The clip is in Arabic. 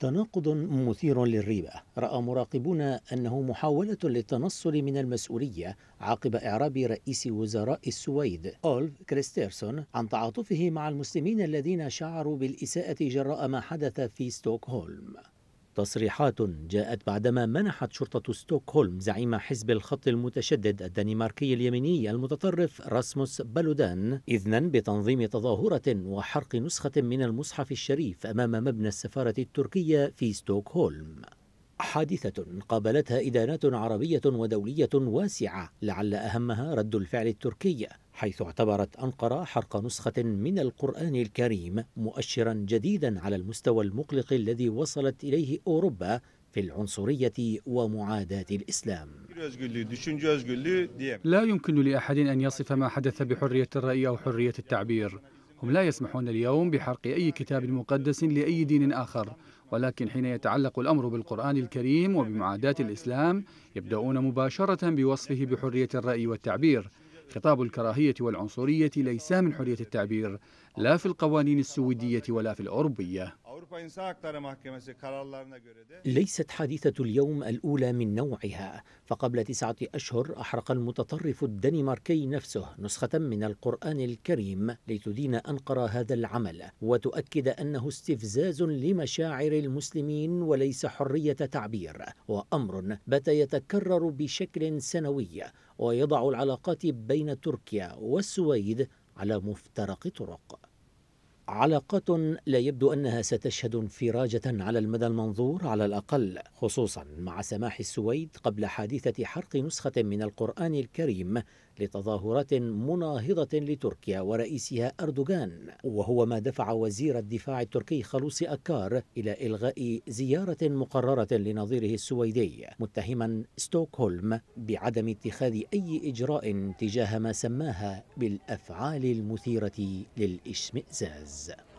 تناقض مثير للريبة رأى مراقبون أنه محاولة للتنصل من المسؤولية عقب إعراب رئيس وزراء السويد أولف كريستيرسون عن تعاطفه مع المسلمين الذين شعروا بالإساءة جراء ما حدث في ستوكهولم تصريحات جاءت بعدما منحت شرطة ستوكهولم زعيم حزب الخط المتشدد الدنماركي اليميني المتطرف راسموس بالودان إذنا بتنظيم تظاهرة وحرق نسخة من المصحف الشريف أمام مبنى السفارة التركية في ستوكهولم حادثة قابلتها إدانات عربية ودولية واسعة لعل أهمها رد الفعل التركي حيث اعتبرت أنقرة حرق نسخة من القرآن الكريم مؤشرا جديدا على المستوى المقلق الذي وصلت إليه أوروبا في العنصرية ومعاداة الإسلام لا يمكن لأحد أن يصف ما حدث بحرية الرأي أو حرية التعبير هم لا يسمحون اليوم بحرق أي كتاب مقدس لأي دين آخر ولكن حين يتعلق الأمر بالقرآن الكريم وبمعاداة الإسلام يبدأون مباشرة بوصفه بحرية الرأي والتعبير خطاب الكراهية والعنصرية ليسا من حرية التعبير لا في القوانين السويدية ولا في الأوروبية ليست حادثة اليوم الأولى من نوعها فقبل تسعة أشهر أحرق المتطرف الدنماركي نفسه نسخة من القرآن الكريم لتدين أنقرة هذا العمل وتؤكد أنه استفزاز لمشاعر المسلمين وليس حرية تعبير وأمر بات يتكرر بشكل سنوي ويضع العلاقات بين تركيا والسويد على مفترق طرق علاقات لا يبدو انها ستشهد انفراجه على المدى المنظور على الاقل خصوصا مع سماح السويد قبل حادثه حرق نسخه من القران الكريم لتظاهرات مناهضه لتركيا ورئيسها اردوغان وهو ما دفع وزير الدفاع التركي خلوصي اكار الى الغاء زياره مقرره لنظيره السويدي متهما ستوكهولم بعدم اتخاذ اي اجراء تجاه ما سماها بالافعال المثيره للاشمئزاز is.